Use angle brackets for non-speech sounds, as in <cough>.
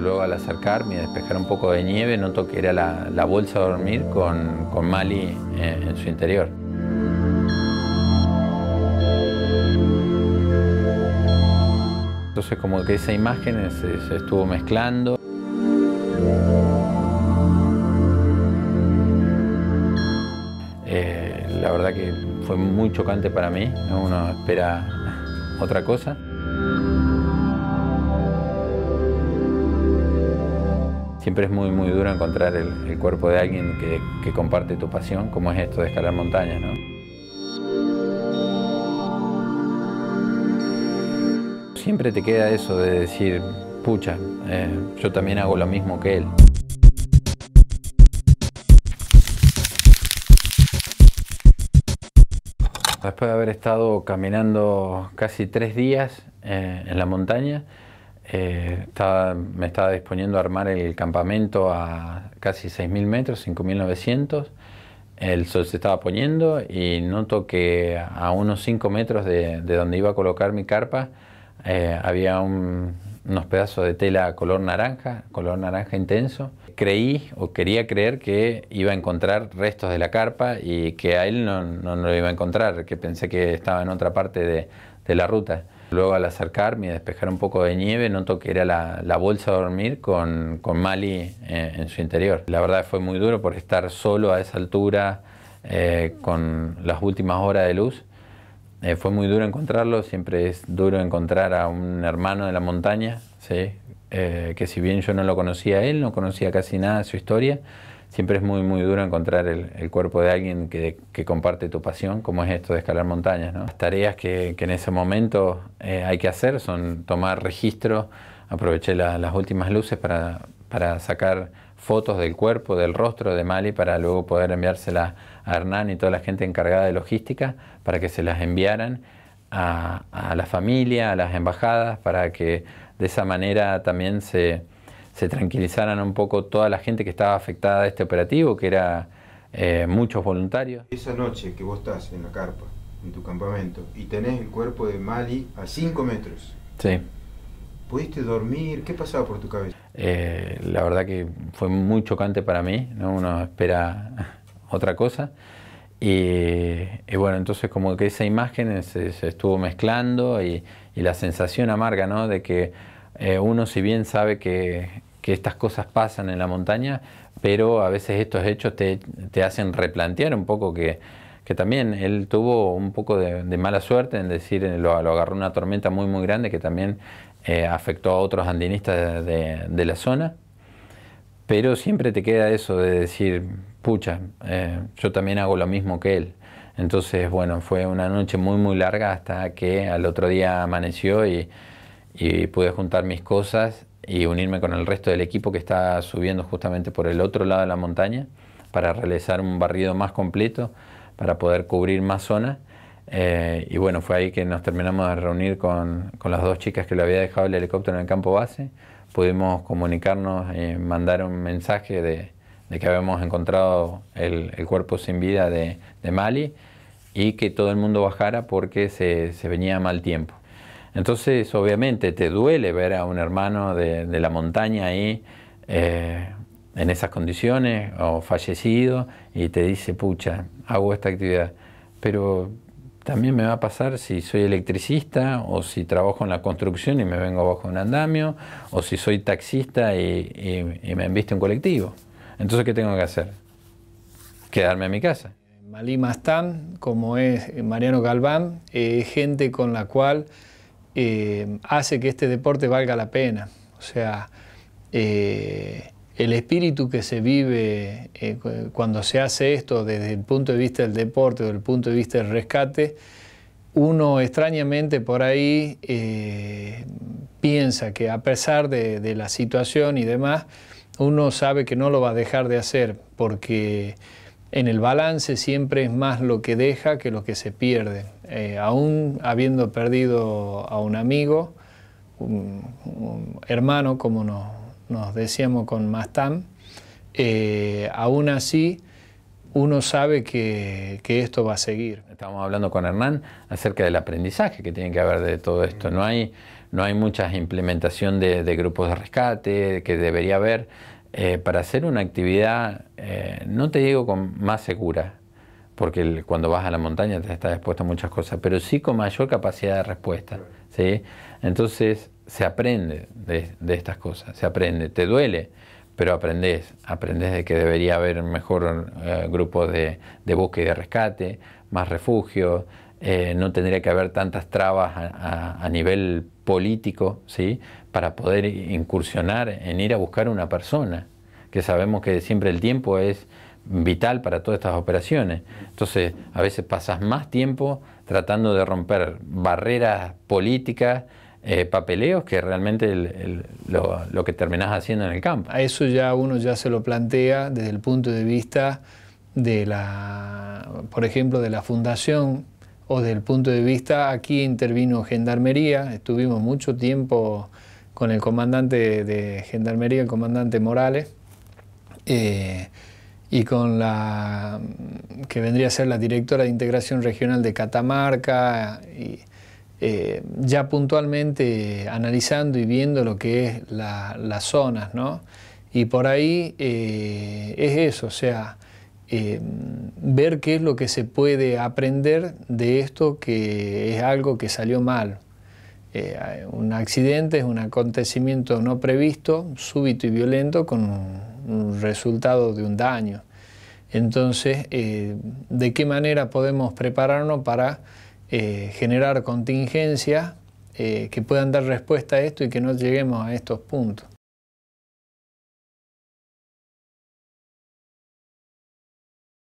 luego al acercarme y despejar un poco de nieve, noto que era la, bolsa de dormir con, Mali eh, en, su interior. Entonces como que esa imagen se, estuvo mezclando. Eh, la verdad que fue muy chocante para mí, uno espera otra cosa. Siempre es muy, muy duro encontrar el, cuerpo de alguien que, comparte tu pasión, como es esto de escalar montañas, ¿no? Siempre te queda eso de decir, pucha, eh, yo también hago lo mismo que él. Después de haber estado caminando casi tres días eh, en la montaña, eh, me estaba disponiendo a armar el campamento a casi 6.000 metros, 5.900. El sol se estaba poniendo y noto que a unos 5 metros de, donde iba a colocar mi carpa eh, había unos pedazos de tela color naranja, color naranja intenso. Creí o quería creer que iba a encontrar restos de la carpa y que a él no, lo iba a encontrar, que pensé que estaba en otra parte de la ruta. Luego al acercarme y despejar un poco de nieve, noto que era la, bolsa de dormir con, Mali eh, en, su interior. La verdad fue muy duro por estar solo a esa altura, eh, con las últimas horas de luz. Eh, fue muy duro encontrarlo, siempre es duro encontrar a un hermano de la montaña, que si bien yo no lo conocía él, no conocía casi nada de su historia, siempre es muy, muy duro encontrar el, cuerpo de alguien que, comparte tu pasión, como es esto de escalar montañas. ¿no? Las tareas que, en ese momento eh, hay que hacer son tomar registro, aproveché las últimas luces para, para sacar fotos del cuerpo, del rostro de Mali para luego poder enviárselas a Hernán y toda la gente encargada de logística para que se las enviaran a la familia, a las embajadas, para que de esa manera también se, se tranquilizaran un poco toda la gente que estaba afectada de este operativo, que era eh, muchos voluntarios. Esa noche que vos estás en la carpa, en tu campamento, y tenés el cuerpo de Mali a 5 metros. Sí. ¿Pudiste dormir? ¿Qué pasaba por tu cabeza? Eh, la verdad que fue muy chocante para mí, ¿no? uno espera <laughs> otra cosa. Y, bueno, entonces como que esa imagen se, estuvo mezclando y, la sensación amarga, ¿no? De que eh, uno si bien sabe que que estas cosas pasan en la montaña, pero a veces estos hechos te, hacen replantear un poco que, también él tuvo un poco de, mala suerte, en decir, eh, lo, agarró una tormenta muy, muy grande que también eh, afectó a otros andinistas de, la zona, pero siempre te queda eso de decir, pucha, eh, yo también hago lo mismo que él. Entonces, bueno, fue una noche muy, muy larga hasta que al otro día amaneció y, y pude juntar mis cosas y unirme con el resto del equipo que está subiendo justamente por el otro lado de la montaña para realizar un barrido más completo, para poder cubrir más zonas. Eh, y bueno, fue ahí que nos terminamos de reunir con, las dos chicas que lo había dejado el helicóptero en el campo base. Pudimos comunicarnos, y eh, mandar un mensaje de, que habíamos encontrado el, cuerpo sin vida de, Mali y que todo el mundo bajara porque se venía mal tiempo. Entonces, obviamente, te duele ver a un hermano de, la montaña ahí eh, en esas condiciones o fallecido y te dice, pucha, hago esta actividad. Pero también me va a pasar si soy electricista o si trabajo en la construcción y me vengo bajo un andamio o si soy taxista y, me enviste un colectivo. Entonces, ¿qué tengo que hacer? Quedarme en mi casa. Malí Mastán, como es Mariano Galván, eh, gente con la cual eh, hace que este deporte valga la pena. O sea, eh, el espíritu que se vive eh, cuando se hace esto desde el punto de vista del deporte, o del punto de vista del rescate, uno extrañamente por ahí piensa que a pesar de, de la situación y demás, uno sabe que no lo va a dejar de hacer porque en el balance siempre es más lo que deja que lo que se pierde. Eh, aún habiendo perdido a un amigo, un, hermano, como nos, decíamos con Mastam, eh, aún así uno sabe que, esto va a seguir. Estamos hablando con Hernán acerca del aprendizaje que tiene que haber de todo esto. No hay, no hay mucha implementación de grupos de rescate que debería haber eh, para hacer una actividad, eh, no te digo con más segura, porque cuando vas a la montaña te estás expuesto a muchas cosas, pero sí con mayor capacidad de respuesta. ¿sí? Entonces se aprende de, estas cosas, se aprende, te duele, pero aprendes. Aprendes de que debería haber mejor grupo eh, grupos de, de búsqueda y de rescate, más refugios, no tendría que haber tantas trabas a, a nivel político, ¿sí? para poder incursionar en ir a buscar una persona, que sabemos que siempre el tiempo es vital para todas estas operaciones. Entonces, a veces pasas más tiempo tratando de romper barreras políticas, eh, papeleos, que realmente lo, que terminás haciendo en el campo. A eso ya uno ya se lo plantea desde el punto de vista de la, por ejemplo, de la fundación o desde el punto de vista, aquí intervino Gendarmería, estuvimos mucho tiempo con el comandante de Gendarmería, el comandante Morales, eh, y con la que vendría a ser la directora de integración regional de Catamarca, y, eh, ya puntualmente analizando y viendo lo que es las zonas, ¿no? Y por ahí eh, es eso, o sea, eh, ver qué es lo que se puede aprender de esto que es algo que salió mal. Eh, un accidente es un acontecimiento no previsto, súbito y violento, con un, resultado de un daño. Entonces, eh, ¿de qué manera podemos prepararnos para generar contingencias que puedan dar respuesta a esto y que no lleguemos a estos puntos?